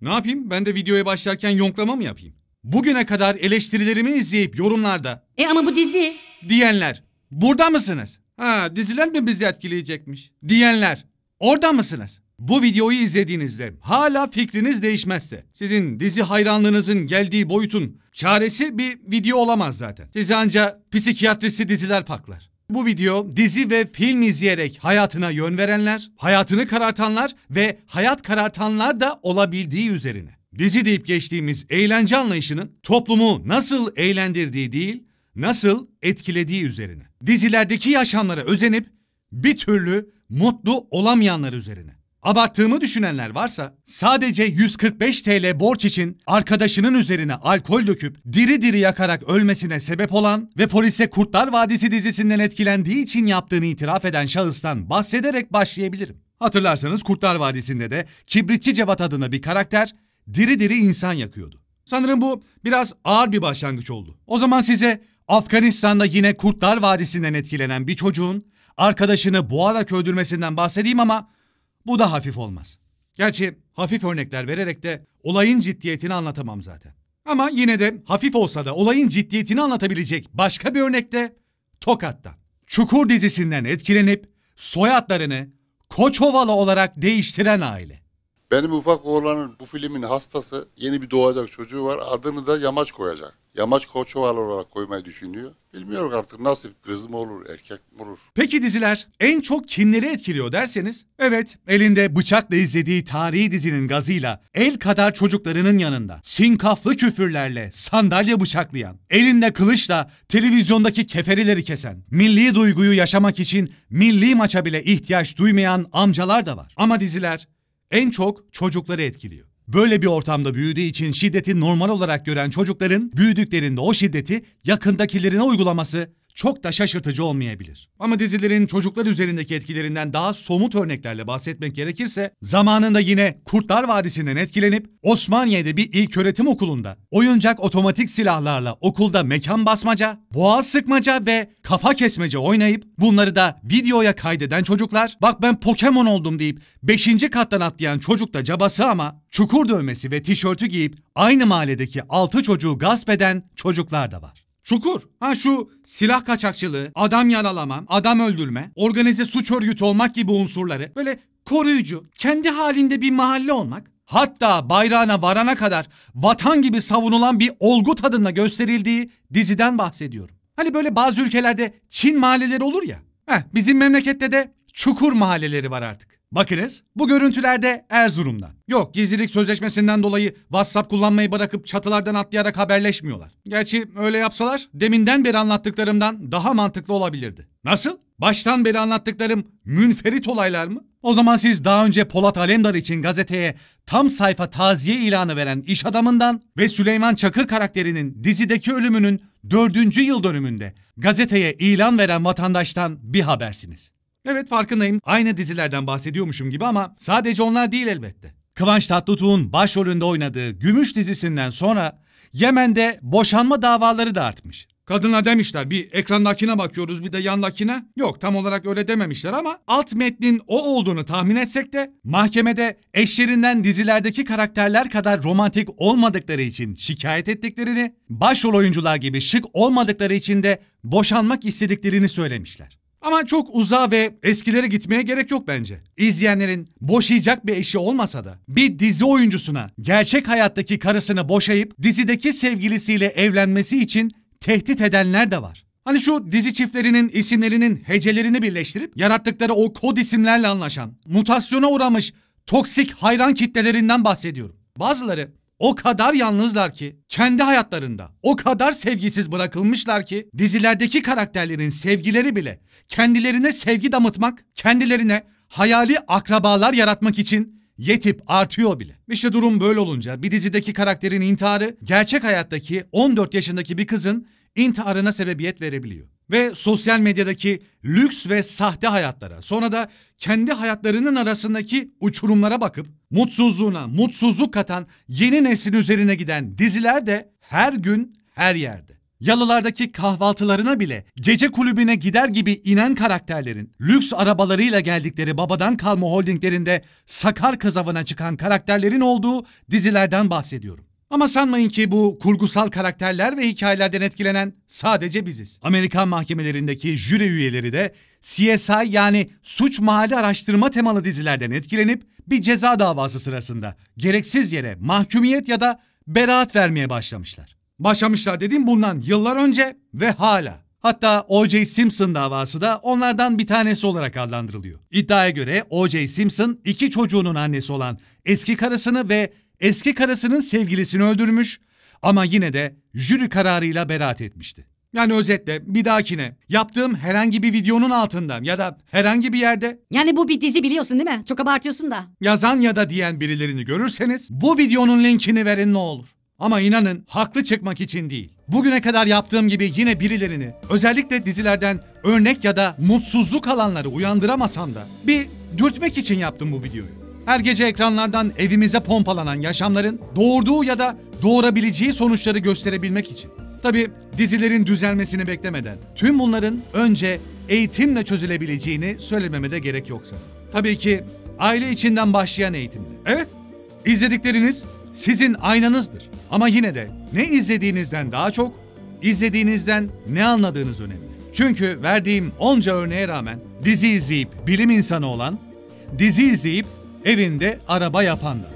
Ne yapayım? Ben de videoya başlarken yonklama mı yapayım? Bugüne kadar eleştirilerimi izleyip yorumlarda E ama bu dizi. diyenler burada mısınız? Ha diziler mi bizi etkileyecekmiş? Diyenler orada mısınız? Bu videoyu izlediğinizde hala fikriniz değişmezse sizin dizi hayranlığınızın geldiği boyutun çaresi bir video olamaz zaten. Sizi anca psikiyatrisi diziler paklar. Bu video dizi ve film izleyerek hayatına yön verenler, hayatını karartanlar ve hayat karartanlar da olabildiği üzerine. Dizi deyip geçtiğimiz eğlence anlayışının toplumu nasıl eğlendirdiği değil, nasıl etkilediği üzerine. Dizilerdeki yaşamlara özenip bir türlü mutlu olamayanlar üzerine. Abarttığımı düşünenler varsa sadece 145 TL borç için arkadaşının üzerine alkol döküp diri diri yakarak ölmesine sebep olan ve polise Kurtlar Vadisi dizisinden etkilendiği için yaptığını itiraf eden şahıstan bahsederek başlayabilirim. Hatırlarsanız Kurtlar Vadisi'nde de Kibritçi Cevat adına bir karakter diri diri insan yakıyordu. Sanırım bu biraz ağır bir başlangıç oldu. O zaman size Afganistan'da yine Kurtlar Vadisi'nden etkilenen bir çocuğun arkadaşını boğarak öldürmesinden bahsedeyim ama bu da hafif olmaz. Gerçi hafif örnekler vererek de olayın ciddiyetini anlatamam zaten. Ama yine de hafif olsa da olayın ciddiyetini anlatabilecek başka bir örnek de Tokat'tan. Çukur dizisinden etkilenip soyadlarını Koçovalı olarak değiştiren aile. Benim ufak oğlanın bu filmin hastası yeni bir doğacak çocuğu var. Adını da Yamaç koyacak. Yamaç Koçoval olarak koymayı düşünüyor. Bilmiyorum artık nasıl kız mı olur, erkek mi olur? Peki diziler en çok kimleri etkiliyor derseniz? Evet, elinde bıçakla izlediği tarihi dizinin gazıyla el kadar çocuklarının yanında sinkaflı küfürlerle sandalye bıçaklayan, elinde kılıçla televizyondaki keferileri kesen, milli duyguyu yaşamak için milli maça bile ihtiyaç duymayan amcalar da var. Ama diziler en çok çocukları etkiliyor. Böyle bir ortamda büyüdüğü için şiddeti normal olarak gören çocukların büyüdüklerinde o şiddeti yakındakilerine uygulaması çok da şaşırtıcı olmayabilir. Ama dizilerin çocuklar üzerindeki etkilerinden daha somut örneklerle bahsetmek gerekirse zamanında yine Kurtlar Vadisi'nden etkilenip Osmaniye'de bir ilköğretim okulunda oyuncak otomatik silahlarla okulda mekan basmaca, boğaz sıkmaca ve kafa kesmece oynayıp bunları da videoya kaydeden çocuklar bak ben Pokemon oldum deyip 5. kattan atlayan çocuk da cabası ama çukur dövmesi ve tişörtü giyip aynı mahalledeki 6 çocuğu gasp eden çocuklar da var. Çukur. Ha şu silah kaçakçılığı, adam yaralama, adam öldürme, organize suç örgütü olmak gibi unsurları böyle koruyucu, kendi halinde bir mahalle olmak hatta bayrağına varana kadar vatan gibi savunulan bir olgu tadında gösterildiği diziden bahsediyorum. Hani böyle bazı ülkelerde Çin mahalleleri olur ya. Heh, bizim memlekette de Çukur mahalleleri var artık. Bakınız bu görüntülerde Erzurum'dan. Yok gizlilik sözleşmesinden dolayı WhatsApp kullanmayı bırakıp çatılardan atlayarak haberleşmiyorlar. Gerçi öyle yapsalar deminden beri anlattıklarımdan daha mantıklı olabilirdi. Nasıl? Baştan beri anlattıklarım münferit olaylar mı? O zaman siz daha önce Polat Alemdar için gazeteye tam sayfa taziye ilanı veren iş adamından ve Süleyman Çakır karakterinin dizideki ölümünün dördüncü yıl dönümünde gazeteye ilan veren vatandaştan bir habersiniz. Evet farkındayım. Aynı dizilerden bahsediyormuşum gibi ama sadece onlar değil elbette. Kıvanç Tatlıtuğ'un başrolünde oynadığı Gümüş dizisinden sonra Yemen'de boşanma davaları da artmış. Kadınlar demişler bir ekrandakine bakıyoruz bir de yandakine. Yok tam olarak öyle dememişler ama alt metnin o olduğunu tahmin etsek de mahkemede eşlerinden dizilerdeki karakterler kadar romantik olmadıkları için şikayet ettiklerini, başrol oyuncular gibi şık olmadıkları için de boşanmak istediklerini söylemişler. Ama çok uzağa ve eskilere gitmeye gerek yok bence. İzleyenlerin boşayacak bir eşi olmasa da bir dizi oyuncusuna gerçek hayattaki karısını boşayıp dizideki sevgilisiyle evlenmesi için tehdit edenler de var. Hani şu dizi çiftlerinin isimlerinin hecelerini birleştirip yarattıkları o kod isimlerle anlaşan, mutasyona uğramış toksik hayran kitlelerinden bahsediyorum. Bazıları o kadar yalnızlar ki kendi hayatlarında o kadar sevgisiz bırakılmışlar ki dizilerdeki karakterlerin sevgileri bile kendilerine sevgi damıtmak, kendilerine hayali akrabalar yaratmak için yetip artıyor bile. İşte durum böyle olunca bir dizideki karakterin intiharı gerçek hayattaki 14 yaşındaki bir kızın intiharına sebebiyet verebiliyor ve sosyal medyadaki lüks ve sahte hayatlara sonra da kendi hayatlarının arasındaki uçurumlara bakıp mutsuzluğuna mutsuzluk katan yeni neslin üzerine giden diziler de her gün her yerde. Yalılardaki kahvaltılarına bile gece kulübüne gider gibi inen karakterlerin lüks arabalarıyla geldikleri babadan kalma holdinglerinde sakar kazavına çıkan karakterlerin olduğu dizilerden bahsediyorum. Ama sanmayın ki bu kurgusal karakterler ve hikayelerden etkilenen sadece biziz. Amerikan mahkemelerindeki jüri üyeleri de CSI yani suç mahalli araştırma temalı dizilerden etkilenip bir ceza davası sırasında gereksiz yere mahkumiyet ya da beraat vermeye başlamışlar. Başlamışlar dediğim bundan yıllar önce ve hala. Hatta O.J. Simpson davası da onlardan bir tanesi olarak adlandırılıyor. İddiaya göre O.J. Simpson iki çocuğunun annesi olan eski karısını ve eski karısının sevgilisini öldürmüş ama yine de jüri kararıyla beraat etmişti. Yani özetle bir dahakine yaptığım herhangi bir videonun altında ya da herhangi bir yerde... Yani bu bir dizi biliyorsun değil mi? Çok abartıyorsun da. Yazan ya da diyen birilerini görürseniz bu videonun linkini verin ne olur. Ama inanın haklı çıkmak için değil. Bugüne kadar yaptığım gibi yine birilerini özellikle dizilerden örnek ya da mutsuzluk alanları uyandıramasam da bir dürtmek için yaptım bu videoyu. Her gece ekranlardan evimize pompalanan yaşamların doğurduğu ya da doğurabileceği sonuçları gösterebilmek için. Tabi dizilerin düzelmesini beklemeden tüm bunların önce eğitimle çözülebileceğini söylememe de gerek yoksa. Tabii ki aile içinden başlayan eğitimle. Evet, izledikleriniz sizin aynanızdır. Ama yine de ne izlediğinizden daha çok, izlediğinizden ne anladığınız önemli. Çünkü verdiğim onca örneğe rağmen dizi izleyip bilim insanı olan, dizi izleyip evinde araba yapanlar.